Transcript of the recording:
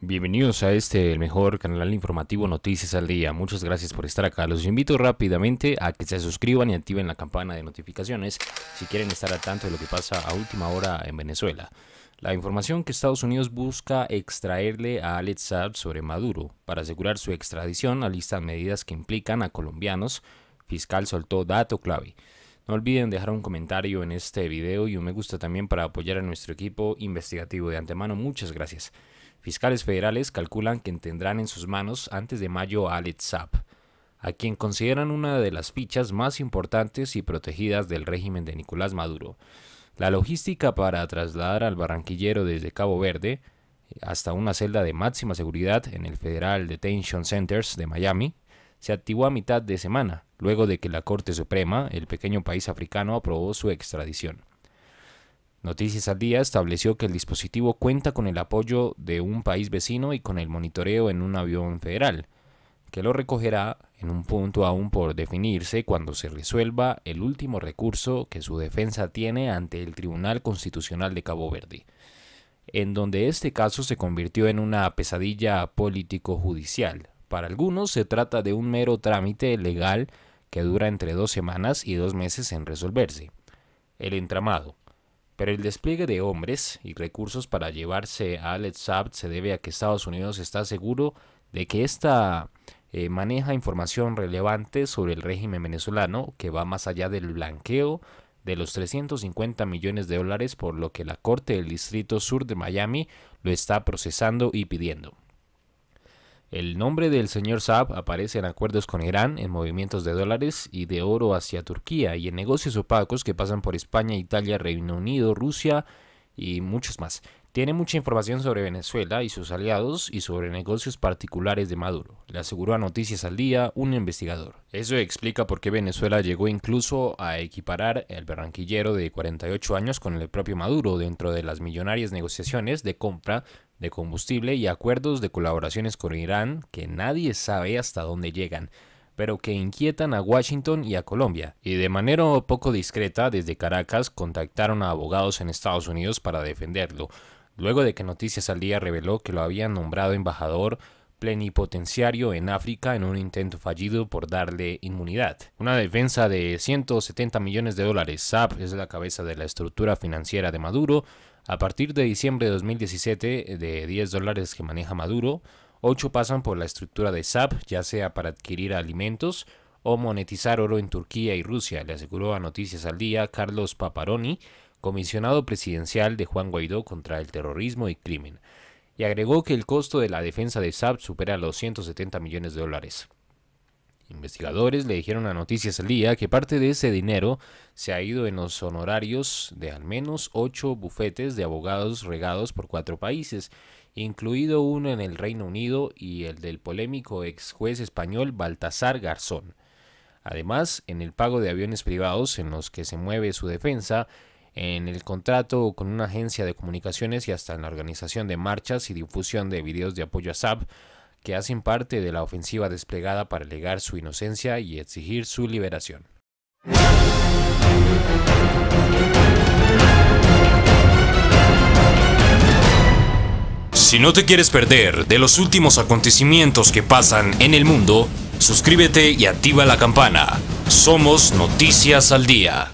Bienvenidos a este, mejor canal informativo Noticias al Día. Muchas gracias por estar acá. Los invito rápidamente a que se suscriban y activen la campana de notificaciones si quieren estar al tanto de lo que pasa a última hora en Venezuela. La información que Estados Unidos busca extraerle a Alex sobre Maduro. Para asegurar su extradición, a de medidas que implican a colombianos. Fiscal soltó dato clave. No olviden dejar un comentario en este video y un me gusta también para apoyar a nuestro equipo investigativo de antemano. Muchas gracias. Fiscales federales calculan que tendrán en sus manos antes de mayo a Alex a quien consideran una de las fichas más importantes y protegidas del régimen de Nicolás Maduro. La logística para trasladar al barranquillero desde Cabo Verde hasta una celda de máxima seguridad en el Federal Detention Centers de Miami se activó a mitad de semana, luego de que la Corte Suprema, el pequeño país africano, aprobó su extradición. Noticias al Día estableció que el dispositivo cuenta con el apoyo de un país vecino y con el monitoreo en un avión federal, que lo recogerá en un punto aún por definirse cuando se resuelva el último recurso que su defensa tiene ante el Tribunal Constitucional de Cabo Verde, en donde este caso se convirtió en una pesadilla político-judicial. Para algunos se trata de un mero trámite legal que dura entre dos semanas y dos meses en resolverse. El entramado pero el despliegue de hombres y recursos para llevarse a Alex Saab se debe a que Estados Unidos está seguro de que esta eh, maneja información relevante sobre el régimen venezolano que va más allá del blanqueo de los 350 millones de dólares por lo que la Corte del Distrito Sur de Miami lo está procesando y pidiendo. El nombre del señor Saab aparece en acuerdos con Irán, en movimientos de dólares y de oro hacia Turquía y en negocios opacos que pasan por España, Italia, Reino Unido, Rusia y muchos más. Tiene mucha información sobre Venezuela y sus aliados y sobre negocios particulares de Maduro, le aseguró a Noticias al Día un investigador. Eso explica por qué Venezuela llegó incluso a equiparar el barranquillero de 48 años con el propio Maduro dentro de las millonarias negociaciones de compra de combustible y acuerdos de colaboraciones con Irán que nadie sabe hasta dónde llegan, pero que inquietan a Washington y a Colombia. Y de manera poco discreta, desde Caracas contactaron a abogados en Estados Unidos para defenderlo, luego de que Noticias al Día reveló que lo habían nombrado embajador plenipotenciario en África en un intento fallido por darle inmunidad. Una defensa de 170 millones de dólares. SAP es la cabeza de la estructura financiera de Maduro. A partir de diciembre de 2017, de 10 dólares que maneja Maduro, 8 pasan por la estructura de SAP, ya sea para adquirir alimentos o monetizar oro en Turquía y Rusia, le aseguró a Noticias al Día Carlos Paparoni, comisionado presidencial de Juan Guaidó contra el terrorismo y crimen y agregó que el costo de la defensa de Saab supera los 170 millones de dólares. Investigadores le dijeron a Noticias al Día que parte de ese dinero se ha ido en los honorarios de al menos ocho bufetes de abogados regados por cuatro países, incluido uno en el Reino Unido y el del polémico ex juez español Baltasar Garzón. Además, en el pago de aviones privados en los que se mueve su defensa, en el contrato con una agencia de comunicaciones y hasta en la organización de marchas y difusión de videos de apoyo a SAP que hacen parte de la ofensiva desplegada para alegar su inocencia y exigir su liberación. Si no te quieres perder de los últimos acontecimientos que pasan en el mundo, suscríbete y activa la campana. Somos Noticias al Día.